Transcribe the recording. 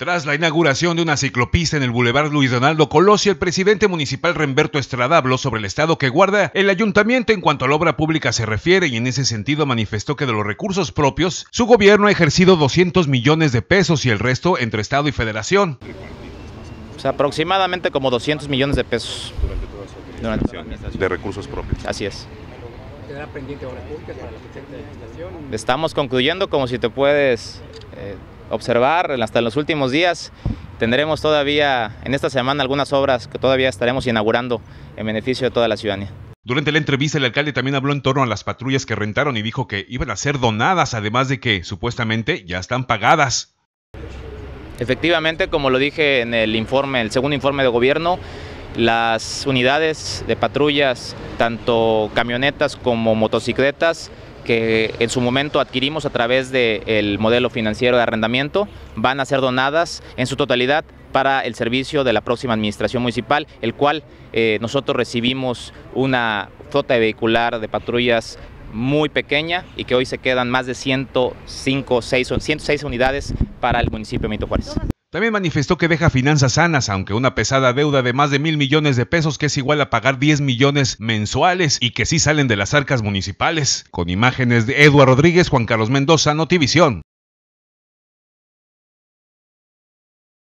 Tras la inauguración de una ciclopista en el Boulevard Luis Donaldo Colosio, el presidente municipal Remberto Estrada habló sobre el estado que guarda el ayuntamiento en cuanto a la obra pública se refiere y en ese sentido manifestó que de los recursos propios, su gobierno ha ejercido 200 millones de pesos y el resto entre Estado y Federación. O sea, aproximadamente como 200 millones de pesos. de recursos propios. Así es. Estamos concluyendo como si te puedes... Eh, observar hasta los últimos días. Tendremos todavía en esta semana algunas obras que todavía estaremos inaugurando en beneficio de toda la ciudadanía. Durante la entrevista, el alcalde también habló en torno a las patrullas que rentaron y dijo que iban a ser donadas, además de que supuestamente ya están pagadas. Efectivamente, como lo dije en el informe, el segundo informe de gobierno, las unidades de patrullas, tanto camionetas como motocicletas, que en su momento adquirimos a través del modelo financiero de arrendamiento, van a ser donadas en su totalidad para el servicio de la próxima administración municipal, el cual eh, nosotros recibimos una flota de vehicular de patrullas muy pequeña y que hoy se quedan más de 105, 6, 106 unidades para el municipio de Mito Juárez. También manifestó que deja finanzas sanas, aunque una pesada deuda de más de mil millones de pesos que es igual a pagar 10 millones mensuales y que sí salen de las arcas municipales. Con imágenes de Eduardo Rodríguez, Juan Carlos Mendoza, Notivisión.